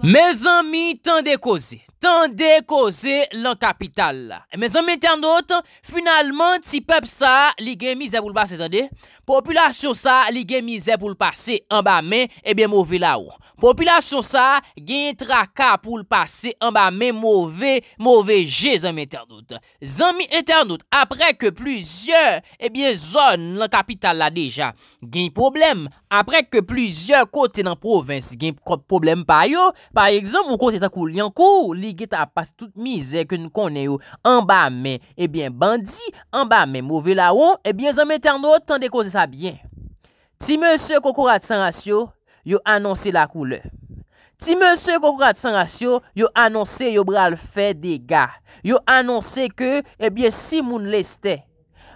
Me zanmi tan de koze, tan de koze lan kapital la. Me zanmi internot, finalman ti pep sa li gen mize pou l'pase, tande? Populasyon sa li gen mize pou l'pase an ba men, ebyen mouvi la ou. Populasyon sa gen traka pou l'pase an ba men mouvi, mouvi je zanmi internot. Zanmi internot, apre ke pluzye, ebyen zon lan kapital la deja, gen probleme. apre ke plujer kote nan provins gen problem pa yo, par ekzam ou kote sa kou liankou, li geta apas tout mize ke nou konen yo, anba men, ebyen eh bandi, anba men mouvela ou, ebyen eh zanmè terno, tan de kose sa byen. Ti monsè kou kou rat san as yo, yo anonsè la koule. Ti monsè kou kou rat san as yo, yo anonsè yo bral fè de ga. Yo anonsè ke, ebyen eh si moun leste,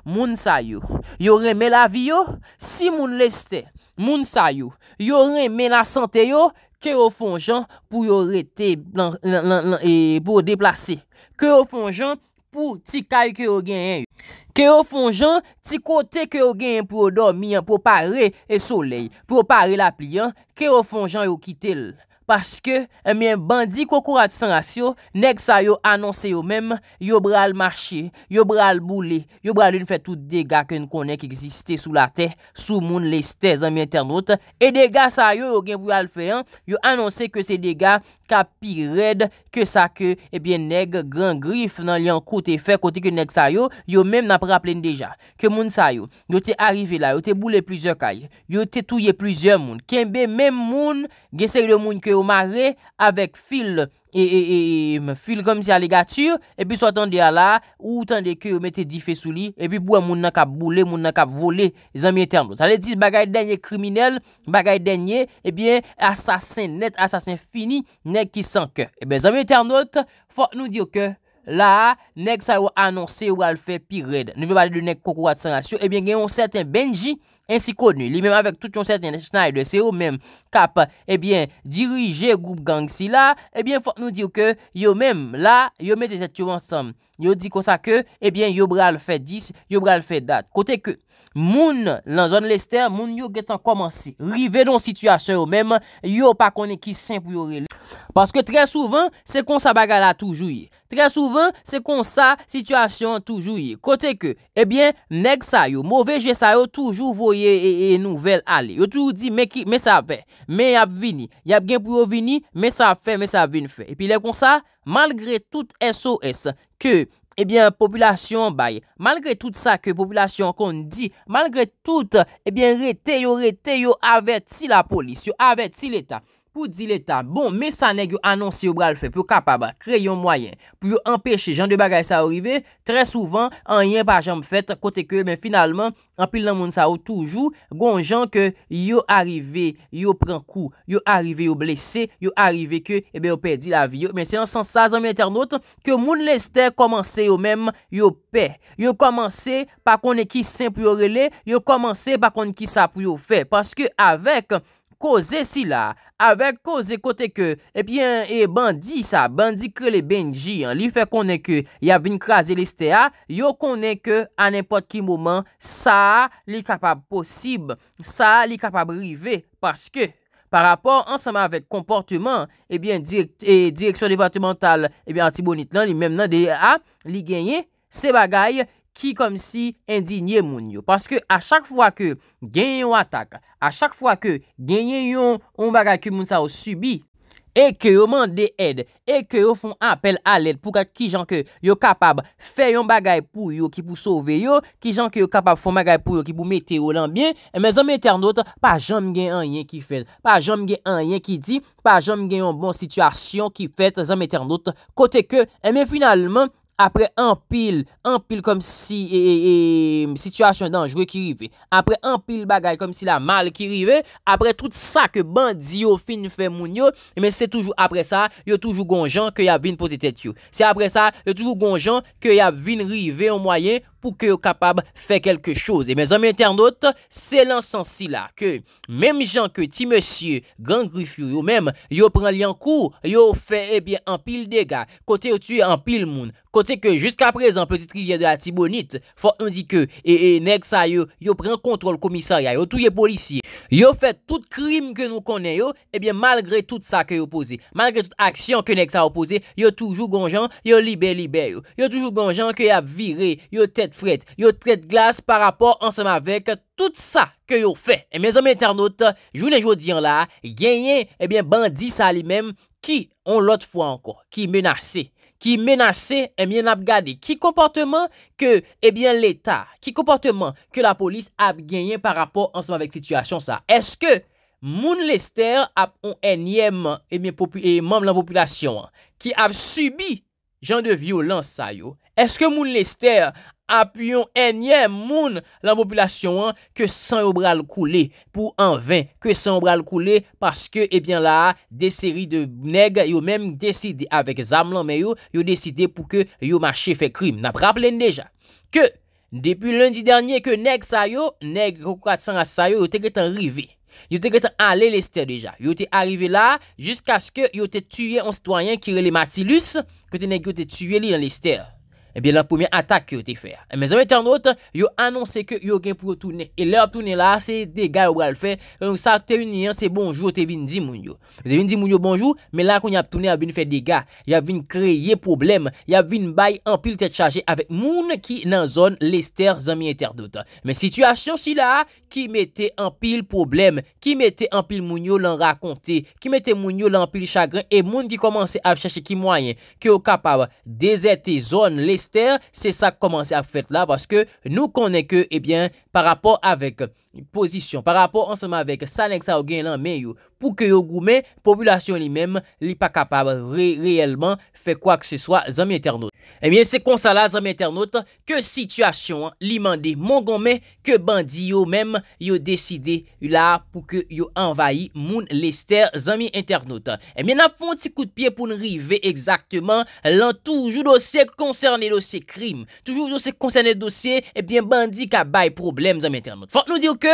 moun sa yo, yo remè la vi yo, si moun leste, Moun sa yo, yo ren mena sante yo, kè yo fonjan pou yo rete e, pou deplase. Kè yo fonjan pou ti kay kè yo genyen yo. Kè yo fonjan ti kote kè yo genyen pou yo dormi an, pou pare e soley, pou pare la pli an, kè yo fonjan yo kite lè. Paske, mwen eh bandi koukourat san asyo, neg sa yo annonse yo mèm, yo bral mâche, yo bral boule, yo bral yon fè tout dega kèn konèk eksiste sou la tè, sou moun lestèz, mwen tèr nout. E dega sa yo, yo gen pou al fè an, yo annonse kè se dega kapi red, kè sa kè ebyen eh neg, gran grif nan li an koute fè kote kè neg sa yo, yo mèm nan praplèn deja. Kè moun sa yo, yo te arrive la, yo te boule plizèr kèy, yo te touye plizèr moun, kèmbe mèm moun, gen sè yon moun Ou mave avèk fil e, e, e, e fil kom si aligatur E pi sou atan de ala ou atan de ke ou mette di fe sou li E pi pou an moun nan ka bole, moun nan ka vole Zami internet, sa le di bagay denye kriminel, bagay denye E bien, asasin net, asasin fini, nek ki san ke E bien, zami internet, fok nou di yo ke La, nek sa yo anonsi ou al fe pi red Nou ve bali de nek koko atan asyo, e bien genyon certain benji Ensi konu, li menm avèk tout yon sèdè nèchnay de se yon menm kap, ebyen eh dirijè goup gang si la, ebyen fòk nou diw ke yon menm la, yon menm de sèdè yon ansèm. Yo di konsa ke, ebyen, yo bral fe dis, yo bral fe dat. Kote ke, moun, lan zon lester, moun yo getan komansi. Rive don situasyon yo menm, yo pa konen ki sen pou yo rele. Paske tre souvan, se kon sa bagala toujou ye. Tre souvan, se kon sa situasyon toujou ye. Kote ke, ebyen, neg sayo, mou veje sayo, toujou voye e, e nouvel ale. Yo toujou di, me sa fe, me yap vini. Yap gen pou yo vini, me sa fe, me sa vini fe. E pi le konsa? Malgre tout SOS ke, ebyen, eh populasyon baye, malgre tout sa ke populasyon kon di, malgre tout, ebyen, eh reteyo, reteyo, aveti la polisyon, aveti l'Etat. pou di l'Etat. Bon, me sa nek yo anonsi yo bral fe, pou kapaba, kreyon mwayen, pou yo empeshe jan de bagay sa orive, tre souvan, an yen pa jan mfet, kote ke, men finalman, an pil nan moun sa ou toujou, gon jan ke, yo arrive, yo pren kou, yo arrive yo blese, yo arrive ke, ebe eh yo perdi la vi yo, men se nan sansazan mi internet, ke moun leste, komanse yo men, yo pe, yo komanse, pa konen ki sen pou yo rele, yo komanse, pa konen ki sa pou yo fe, paske avek, Koze si la, avek koze kote ke, e bien, e eh, bandi sa, bandi kre le benji, li fe konen ke, ya vin krasi liste a, yo konen ke, an impot ki mouman, sa li kapab posib, sa li kapab rive, paske, pa rapor, ansama avet komportman, e eh bien, direksyon eh, departemental, e bien, anti bonit lan, li mem nan de a, li genye, se bagay, Ki kom si endinye moun yo. Paske a chak fwa ke genyen yon atak. A chak fwa ke genyen yon yon bagay ki moun sa ou subi. E ke yo mande ed. E ke yo fon apel aled. Pou ka ki jan ke yo kapab fe yon bagay pou yo ki pou sove yo. Ki jan ke yo kapab fon bagay pou yo ki pou meteo lan bien. E men zanm eternot pa jom gen yon yon ki fel. Pa jom gen yon yon ki di. Pa jom gen yon bon situasyon ki fel. Zanm eternot kote ke. E men finalman. apre anpil, anpil kom si e, e, e, situasyon danjwe ki rive, apre anpil bagay kom si la mal ki rive, apre tout sa ke bandi yo fin fe moun yo, men se toujou apre sa, yo toujou gonjan ke ya vin potetet yo. Se apre sa, yo toujou gonjan ke ya vin rive o mwayen, pou ke yo kapab fe kelke chose. E men zami internet, se lan sensi la ke menm jan ke ti monsye gangrifyo yo menm yo pren li an kou, yo fe eh en pil dega, kote yo tuye en pil moun kote ke jusqu aprezen petit rivye de la tibonite, fòndi ke e, e nek sa yo, yo pren kontrol komisariya, yo touye polisiye. Yo fe tout krim ke nou konen yo e bien malgre tout sa ke yo pose. Malgre tout aksyon ke nek sa yo pose, yo toujou gonjan, yo libe libe yo. Yo toujou gonjan ke yo ap vire, yo ten fred. Yo tred glas par rapport ansem avèk tout sa ke yo fè. E mè zan mè internaute, jounen joudian la, genyen, e bè, bandi sa li mèm ki on lot fwa anko, ki menase, ki menase e mè nan ap gade. Ki komportman ke, e bè, l'Etat, ki komportman ke la polis ap genyen par rapport ansem avèk situasyon sa. Eske moun lester ap on enyèm, e mè mèm la populasyon, ki ap subi jan de violans sa yo? Eske moun lester ap apuyon enye moun la populasyon an ke san yo bral koule pou an vin. Ke san yo bral koule paske ebyen eh la de seri de neg yo menm deside avek zam lan yo deside pou ke yo mache fe krim. Nap rappelen deja ke depi lundi dernye ke neg sayo neg kou kwa tsara sayo yo teketan rive. Yo teketan ale lester deja. Yo te arrive la jiska se ke yo te tuye an stoyen kirele Matilus kote neg yo te tuye li nan lester. Ebyen eh la poumyen atak ki yo te fè. E mè zanmè tè anot, yo anonsè ke yo gen pou yo tounè. E lè a eh, tounè la, se de gè ou al fè. Kè nou sa tè yon yon, se bonjou te vin di moun yo. Te vin di moun yo bonjou, mè la kon yon a tounè a vin fè de gè. Ya vin kreye problem, ya vin bay anpil tè tchajè avè moun ki nan zon lè stèr zanmè yon tèr dotan. Mè situasyon si la, ki metè anpil problem, ki metè anpil moun yo lan rakontè, ki metè moun yo lan anpil chagren, e moun ki komanse avè chè c'est ça commencer à faire là parce que nous connaissons que, eh bien, par rapport avec Pozisyon Par rapport anseman vek Sanek sa ou gen lan men yo Pou ke yo goumen Populasyon li men Li pa kapab Re, reyelman Fe kwa ke se swa Zami internot Emen eh se konsala Zami internot Ke situasyon Li mande Mongon men Ke bandi yo men Yo deside Yo la Pou ke yo envayi Moun lester Zami internot eh Emen eh a fon ti kout piye Poun rive Eksaktman Lan toujou dosye Konserne dosye Krim Toujou dosye Konserne dosye Eben bandi Ka bay problem Zami internot Fon nou diyo ke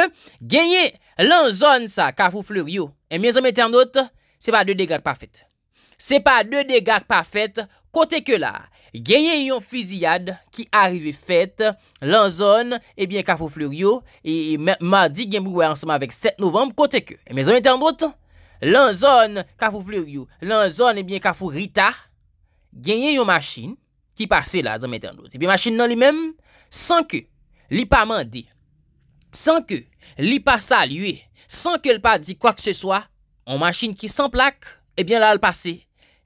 genye lan zon sa kafou fleur yo e mè zon metè an dote se pa de degak pa fèt se pa de degak pa fèt kote ke la genye yon füziyad ki arrive fèt lan zon ebyen eh kafou fleur yo e mè e, mè di genbouwe ansama vek 7 novembe kote ke e mè zon metè an dote lan zon kafou fleur yo lan zon ebyen eh kafou rita genye yon machin ki pase la zon metè an dote ebyen eh machin nan li mèm san ke li pa mande ebyen San ke li pa sal yue, san ke l pa di kwa k se soa, an machin ki san plak, ebyen eh la l pase,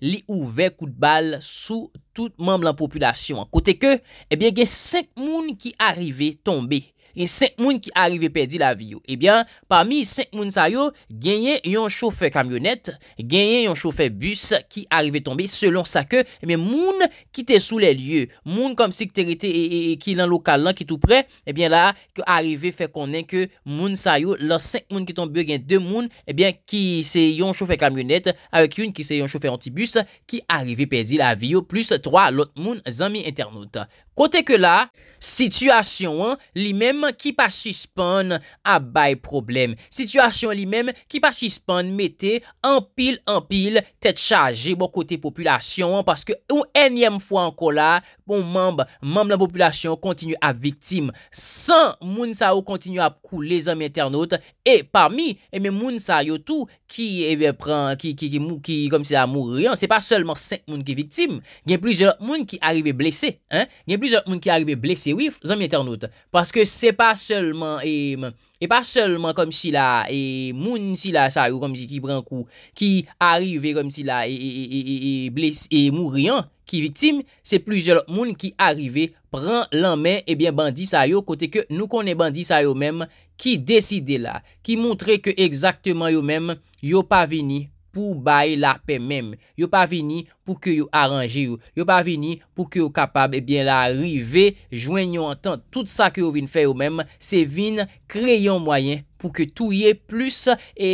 li ouve kout bal sou tout memblan populasyon. Kote ke, ebyen eh gen sek moun ki arive tombe. e 5 moun ki arive perdi la viyo. Ebyen, eh parmi 5 moun sa yo, genyen yon chofer kamyonet, genyen yon chofer bus ki arive tombe, selon sa ke, men eh moun ki te sou le lye, moun kom sikterite e eh, ki lan lokal lan ki tout pre, ebyen la, ki arive fe konen ke moun sa yo, la 5 moun ki tombe genyen 2 moun, ebyen ki se yon chofer kamyonet, avek yon ki se yon chofer anti bus, ki arive perdi la viyo, plus 3 lot moun zami internet. Kote ke la, situasyon, li mem Kipa suspon Abay problem Sityasyon li mem Kipa suspon Mete Anpil Anpil Tet chaje Bo kote populasyon Paske ou enyem fwa anko la Mwenye pou bon, mamb, mamb la populasyon, kontinu ap viktim, san moun sa ou kontinu ap kou les zanm internaute, e parmi, e eh men moun sa yo tou, ki, e eh ve pran, ki, ki, ki, mou, ki, kom si la mou, rien, se pa selman 5 moun ki viktim, gen plizor moun ki arive blese, gen plizor moun ki arive blese, wif, zanm internaute, paske se pa selman, e, eh, moun, E pa selman kom si la, e moun si la sa yo kom si ki bran kou, ki arive kom si la, e moun riyan ki vitim, se plujel moun ki arive pran lanmen ebyen bandi sa yo kote ke nou konen bandi sa yo menm ki deside la, ki montre ke exaktman yo menm yo pa veni. pou bay la pe mèm. Yo pa vini pou ke yo aranji yo. Yo pa vini pou ke yo kapab, ebyen eh la rive, jwen yo antan, tout sa ke yo vin fè yo mèm, se vin kreyon mwayen, Ou ke touye plus e,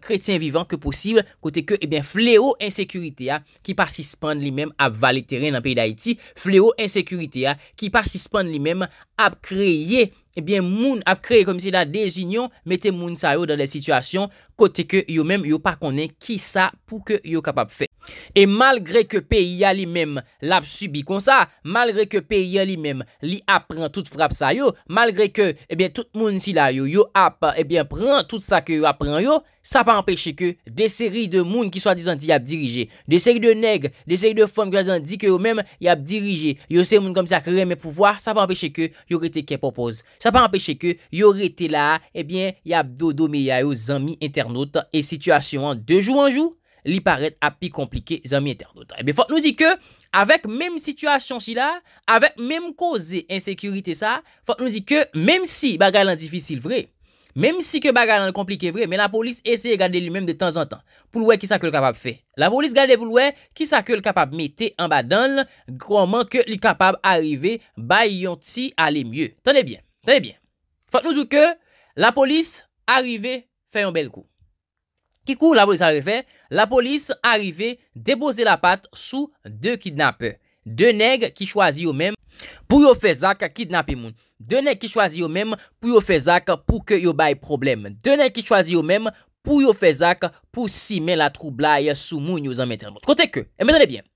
kretien vivant ke posib, kote ke e fleo ensekurite a ki parsispande li men ap valetere nan peyi d'Haïti. Fleo ensekurite a ki parsispande li men ap kreye, ebyen moun ap kreye komisi la dejinyon, mette moun sa yo dan la situasyon, kote ke yo men yo pa konen ki sa pou ke yo kapap fè. E malgre ke pe yalimem l ap subi kon sa, malgre ke pe yalimem li ap pran tout frap sa yo, malgre ke ebyen tout moun si la yo, yo ap ebyen eh pran tout sa ke yo ap pran yo, sa pa empeshe ke de seri de moun ki swa dizan di ap dirije, de seri de neg, de seri de fom kwa zan di ke yo mem, yap dirije, yo se moun kom se ak reme pou vwa, sa pa empeshe ke yo rete ke popoz, sa pa empeshe ke yo rete la, ebyen eh yap dodo me ya yo zami internot e situasyon de jou anjou. li parete api komplike zan mi internotan. Ebe, fote nou di ke, avek mem situasyon si la, avek mem koze ensekurite sa, fote nou di ke, mem si bagay lan difisil vre, mem si ke bagay lan komplike vre, men la polis eseye gade li men de tan zan tan, pou lwe ki sa ke l kapab fe. La polis gade pou lwe, ki sa ke l kapab mette en badan, groman ke li kapab arive, bay yon ti ale mye. Tane bien, tane bien. Fote nou di ke, la polis arive fe yon bel kou. Ki kou la polis arive fe, La polis arive debose la pat sou 2 kidnapeur. 2 neg ki chwazi yo mem pou yo fezak kidnape moun. 2 neg ki chwazi yo mem pou yo fezak pou ke yo bay problem. 2 neg ki chwazi yo mem pou yo fezak pou si men la troublai sou moun yo zanmeten moun. Kote ke, emetene eh, bien.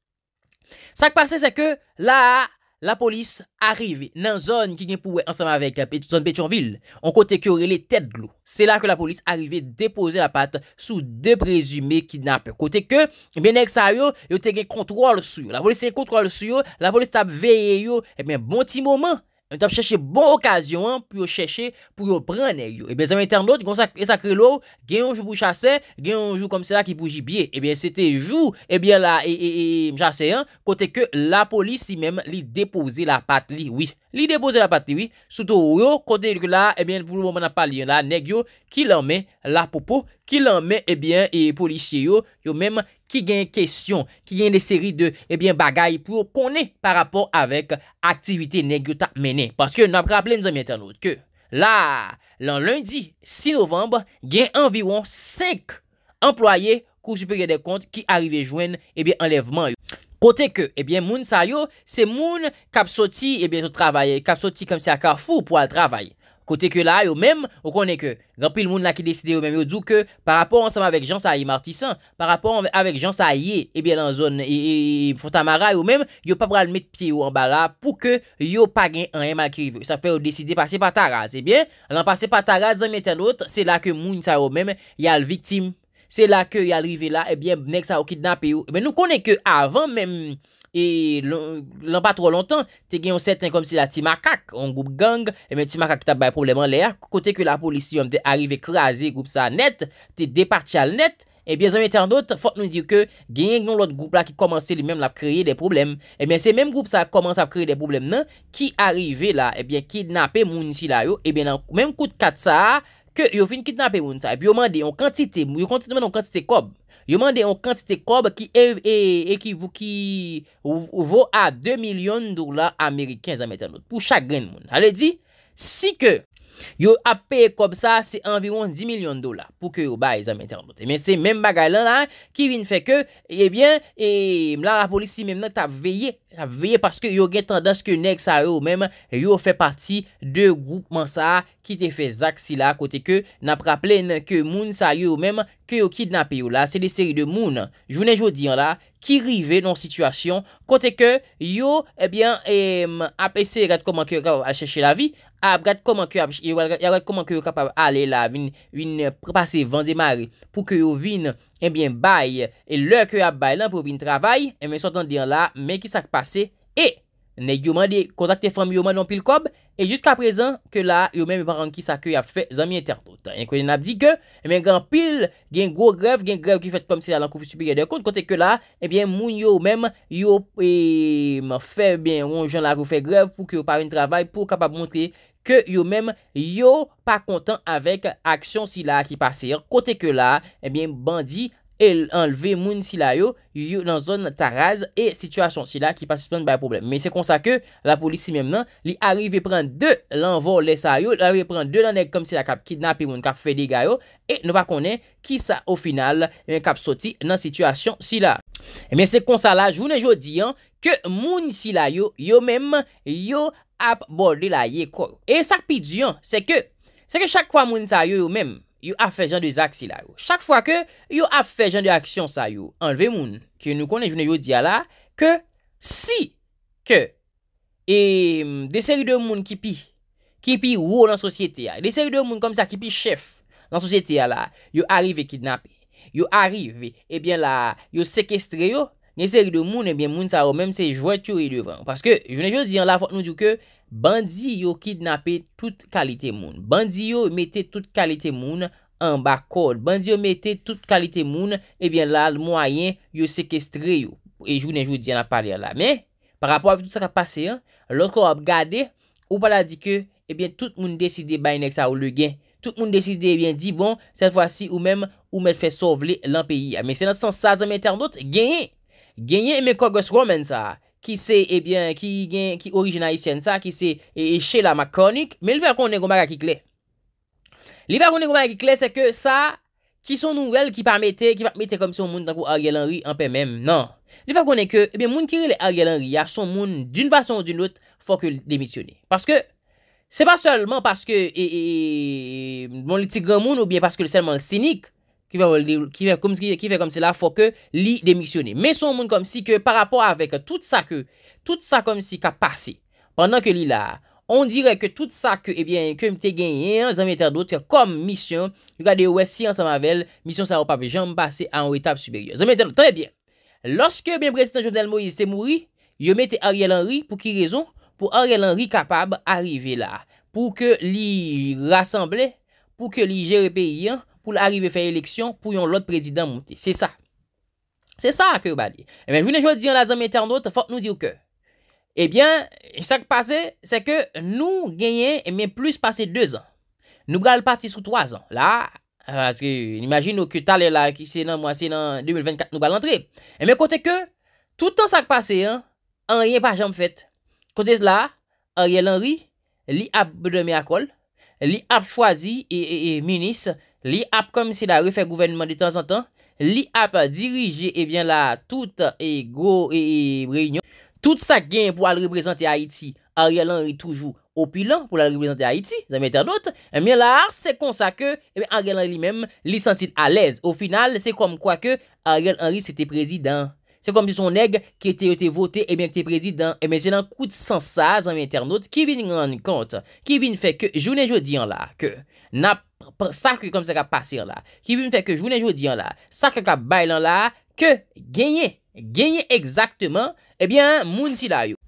Sa ke pase se ke la... La polis arive nan zon ki gen pouwe ansama vek eh, zon Petionville. On kote ke ore le tet glou. Se la ke la polis arive depose la pat sou de prezime kinap. Kote ke, ben ek sa yo, yo te gen kontrol sou yo. La polis se eh kontrol sou yo, la polis tap veye yo, e ben bon ti mouman. Mwen tap chèche bon okasyon, pou yo chèche, pou yo pranen yo. Ebe, zem internet, kon e sa kre lou, gen yon jou pou chase, gen yon jou kom se la ki pou jibye. Ebe, se te jou, ebe, la, e, e, e, mchase, kote ke la polis si menm li depose la pat li, oui. Li depoze la patiwi, soto yo, kote yon la, ebyen, eh pou mouman apal yon la, neg yo, ki lanmen la popo, ki lanmen, eh ebyen, e policye yo, yo menm, ki gen kestyon, ki gen de seri eh de, ebyen, bagay pou konen par rapport avek aktivite neg yo ta menen. Paske, nan praple nizan mi entenot, ke, la, lan lundi 6 novemb, gen anviron 5 employe kousupere de kont ki arrive jwen, ebyen, enlevman yo. Kote ke, ebyen moun sa yo, se moun kapsoti ebyen se travaye, kapsoti kom se akar fou pou al travaye. Kote ke la yo mem, ou konen ke, genpil moun la ki deside yo mem, yo dou ke, par rapport ansam avek jan sa ye martisan, par rapport avek jan sa ye, ebyen lan zon, e, e, e fontamara yo mem, yo pa pral met pye yo an bala pou ke yo pa gen an em al kive. Sa fe yo deside pase pa ta raz, ebyen, lan pase pa ta raz, an met an lot, se la ke moun sa yo mem, yal viktim. Se la ke yalrive la, ebyen, eh nek sa ou kidnap yo. Ebyen, eh nou konen ke avan, men, e, lan pa tro lontan, te genyon seten kom si la ti makak, an goup gang, ebyen, eh ti makak ki tab bay problem an lè. Kote ke la polisi yon te arrive krasi, goup sa net, te departi al net, ebyen, zanmèten an dot, fote nou dir ke genyon lout goup la ki komanse li men la kreye de problem. Ebyen, se men goup sa komanse ap kreye de problem nan, ki arrive la, ebyen, kidnap e moun si la yo, ebyen, nan mèm kout kat sa a, yo fin kitnape moun sa, pi yo mande yon kantite, yo kontite moun yon kantite kob, yo mande yon kantite kob, ki ev, e, e ki vou ki, ou vou a 2 milyon dola amerikens a metanot, pou chak gen moun, ale di, si ke, Yo ap pe kom sa se environ 10 milyon dola pou ke yo bay zan mette an bote. Men se menm bagay lan la ki vin fe ke, ebyen, la la polisi menm nan ta veye, ta veye paske yo gen tendans ke neg sa yo menm, yo fe parti de goupman sa ki te fe zak si la, kote ke nap rapple nan ke moun sa yo menm ke yo kidnap yo la. Se de seri de moun, jounen joudi an la, ki rive nan situasyon, kote ke yo, ebyen, ap pe se gade koman ke yo a cheshe la vi, Ah, ap gade koman kyo ap yawal gade koman kyo kapab ale la vini vini prepase eh, vande mari pou kyo vini ebyen eh baye e lor kyo ap baye lan pou vini travay ebyen eh sotan diyan la men ki sak pase e ne yoman de kontakte fami yoman non pil kob e jusqu ap rezan ke la yon men me baran ki sak yon ap fe zami intertote. E ke yo mèm yo pa kontan avek aksyon si la ki pasir. Kote ke la, ebyen bandi el enleve moun si la yo yo nan zon taraz e situasyon si la ki pasir plan bè probleme. Mè se konsa ke la polisi mèm nan, li arive pren de lan vol lesa yo, li arive pren de lan neg kom si la kap kidnap moun kap fediga yo, e nou pa konen ki sa o final moun kap soti nan situasyon si la. Mè se konsa la, jounen jo di an, ke moun si la yo, yo mèm, yo mèm, yo mèm, ap bolde la ye kor. E sak pi dyon, se ke, se ke chak kwa moun sa yo yo mem, yo ap fe jan de aksy la yo. Chak fwa ke, yo ap fe jan de aksyon sa yo, anleve moun, ki nou konen jounen yo diya la, ke, si, ke, e, de seri de moun ki pi, ki pi wou nan sosyete ya, de seri de moun kom sa ki pi chef, nan sosyete ya la, yo arrive kidnap, yo arrive, ebyen la, yo sekestre yo, Ne sèk de moun, ebyen eh moun sa ou mèm se jwètyo e devan. Paske, jwènen jwè diyan la fòt nou diyo ke, bandi yo kidnapè tout kalite moun. Bandi yo metè tout kalite moun an bak kòd. Bandi yo metè eh tout kalite moun, ebyen la mouayen yo sekestrè yo. E jwènen jwè diyan apalè la. Mè, par rapò avy tout sa ka pase, lòt ko ap gade, ou pala di ke, ebyen tout moun deside bayenek sa ou le gen. Tout moun deside, ebyen eh di bon, sè fwa si ou mèm ou mèd fè sovle lan peyi. Mè, sè nan 116 mèter not, gen Genye mè kogos romèn sa, ki se, ebyen, eh ki gen, ki orijina isyen sa, ki se, e eh, che eh, la makonik, mè lè fè konen kon baka ki kle. Lè fè konen kon baka ki kle, se ke sa, ki son nouvel, ki pa metè, ki pa metè kom son moun nan kou Ariel Henry, anpe mèm, nan. Lè fè konen ke, ebyen, moun ki rele Ariel Henry, ya son moun, d'un fason ou d'un not, fò ke lè demisyonè. Paske, se pa solman paske, e, e, e, moun lè tigran moun, oubyen paske lè solman lè sinik. Ki fè kom se la, fò ke li demisyonè. Mè son moun kom si ke par rapport avèk tout sa kom si ka pasè. Pendan ke li la, on direk ke tout sa ke, ebyen, eh kem te genyen, zanmèter do tè, kom misyon, yu gade wè si an sa mavel, misyon sa wop apè, janm basè an wè tab subèryon. Zanmèter do, tèlè bè. Lòske, bèm brezit an jounel Moïse te mouri, yo mète Ariel Henry, pou ki rezon, pou Ariel Henry kapab arive la, pou ke li rassemblè, pou ke li jere peyi an, pou l'arive fèy eleksyon, pou yon lot prezidant mouti. Se sa. Se sa akè ou ba di. Emen, jounen joun di yon azan metè anot, fòk nou di ou kè. Ebyen, sa k pasè, se k nou genyen, men plus pasè 2 an. Nou bral pati sou 3 an. La, n'imagine ou k talè la, ki se nan mwase nan 2024, nou bral antre. Emen, kote k, tout an sa k pasè, an rien pa jom fèt. Kote zla, an rien lan rie, li ap de me akol, li ap chwazi, e menis, Li ap kom si la refè gouvernement de tan san tan, li ap dirije, ebyen eh la, tout e gro e eh, breynyon. Eh, tout sa gen pou al represente Haiti, Ariel Henry toujou opilant pou al represente Haiti, zami internaute. Ebyen la, se konsa ke, ebyen Ariel Henry mem li sentit alèz. Au final, se kom kwa ke Ariel Henry se te prezidant. Se kom se son neg ke te voté, ebyen te prezidant. Ebyen se nan kout sansaz, zami internaute, ki vin nan kont, ki vin fe ke jounen jodi an la, ke... Na sa ki kom se ka pasir la Ki vi mfe ke jounen joun diyan la Sa ki ka baylan la Ke genye Genye egzaktman Ebyen moun si la yo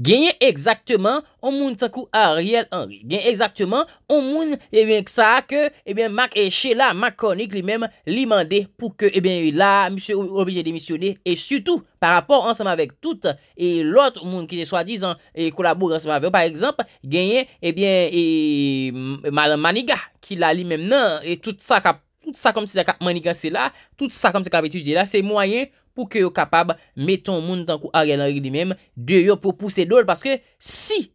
genye ekzaktman eh eh eh ou moun takou a riel anri, genye ekzaktman ou moun ebyen ksa ke ebyen mak eche la, mak konik li menm li mande pou ke ebyen la, misyo ou obje demisyone, e syoutou par rapor ansem avek tout, e lot moun ki ne swadizan e kolabou ansem avek, par ekzamp, genye ebyen e maniga ki la li menm nan, e tout sa kap maniga se la, tout sa kap etuji se la, se mwayen, Ou ke yo kapab meton moun tankou Ariel Henry di menm deyo pou pousse dol. Paske si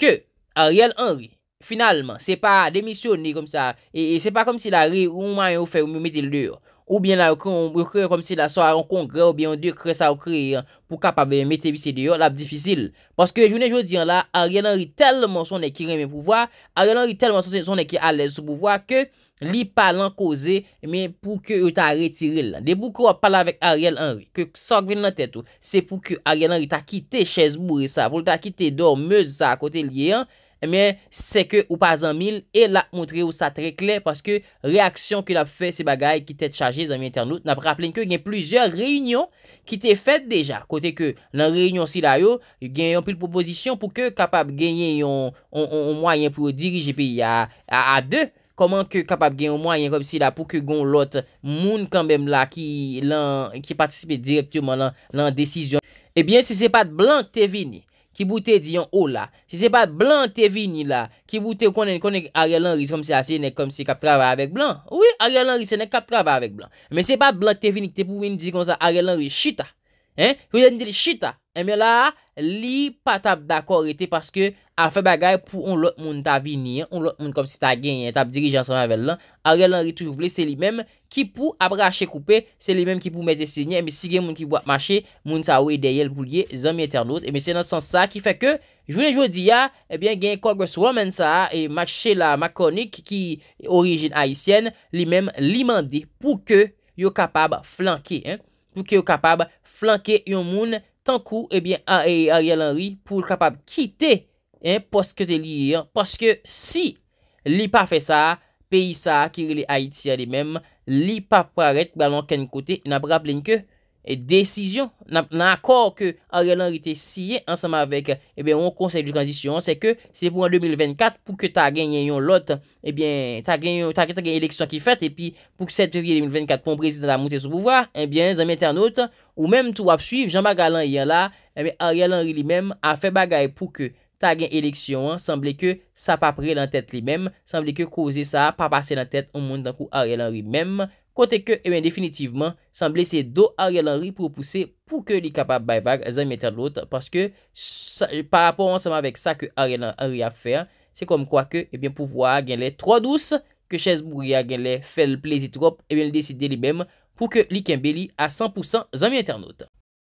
ke Ariel Henry finalman se pa demisyon ni kom sa. E, e se pa kom si la re ou mayon oufer ou metil diyo. Ou bien la yo kre kom si la sa an kongre ou bien diyo kre sa yo kre. Ou kapab metil diyo lap difisil. Paske jounen joun diyan la Ariel Henry telman son e ki reme pou vwa. Ariel Henry telman son e ki alez pou vwa ke... Li pa lan koze, men pou ke ou ta retire lan. De bou kwa pala vek Ariel Henry, ke sok ven nan tet ou, se pou ke Ariel Henry ta kite Chez Bourissa, pou ta kite Dormeuse sa, kote liye an, men se ke ou pas an mil, e la moun tre ou sa tre kler, paske reaksyon ke la fe se bagay, ki te chaje zan mi internet, na praple nke gen pluzyor reynyon, ki te fet deja, kote ke lan reynyon si la yo, gen yon pil proposisyon, pou ke kapab genyen yon, yon mwayen pou dirije pi a, a de, Koman ke kapap gen yon mwanyen kom si la pou ke gon lot moun kambem la ki lant, ki patisipe direktyonman lant, lant desisyon. Ebyen, eh se se pat blan te vini, ki bouten diyon o la, se se pat blan te vini la, ki bouten konen konen are lan riz kom se ase, nek kom se kap travay avèk blan. Ouye, are lan riz se nek kap travay avèk blan. Men se se pat blan te vini, te pou vini diyon sa are lan riz, chita. Yon di eh li chita, eme la li pa tab dakor ete Paske a fe bagay pou on lot moun ta vini On lot moun kom si ta gen, tab dirijan sa mavel lan A real anri toujou vle, se li mem ki pou abrache koupe Se li mem ki pou mette sinye, eme eh si gen moun ki wap mache Moun sa ou e deyel boulie, zan mi eten eh lot Eme se nan sans sa ki feke, jounen jodi ya Ebyen gen kongres wamen sa, e mache la makonik Ki orijen Haitien, li mem li mandi Pou ke yo kapab flanke, eme pou ki ou kapab flanke yon moun tan kou, ebyen, a e a rialan ri pou l kapab kite, e, poske te li yon, poske si li pa fe sa, peyi sa, ki rile Haitia de mem, li pa paret, balan ken kote, na bra plenke, E desisyon nan akor ke Ariel Henry te siye ansama vek ebe yon konsek di transisyon se ke se pou an 2024 pou ke ta gen yon lot ebe ta gen yon eleksyon ki fet e pi pou ke se te priye 2024 pou an prezident a mounte sou pouva ebe eh zanmète anot ou mèm tou wap suivi Jean-Marc Galant yon eh la ebe Ariel Henry li mèm a fe bagay pou ke ta gen eleksyon an semblè ke sa pa pre lan tèt li mèm semblè ke koze sa pa pase lan tèt ou moun dan kou Ariel Henry mèm. Pote ke ewen eh definitivman san blese do Ariel Henry pou pouse pou ke li kapap baybag zanmi internaute Pase ke parapon ansama vek sa ke Ariel Henry a fe, se konm kwa ke ewen eh pou vwa genle 3-12 Ke Chesbury a genle fel plezi trop ewen eh deside li bem pou ke li kembeli a 100% zanmi internaute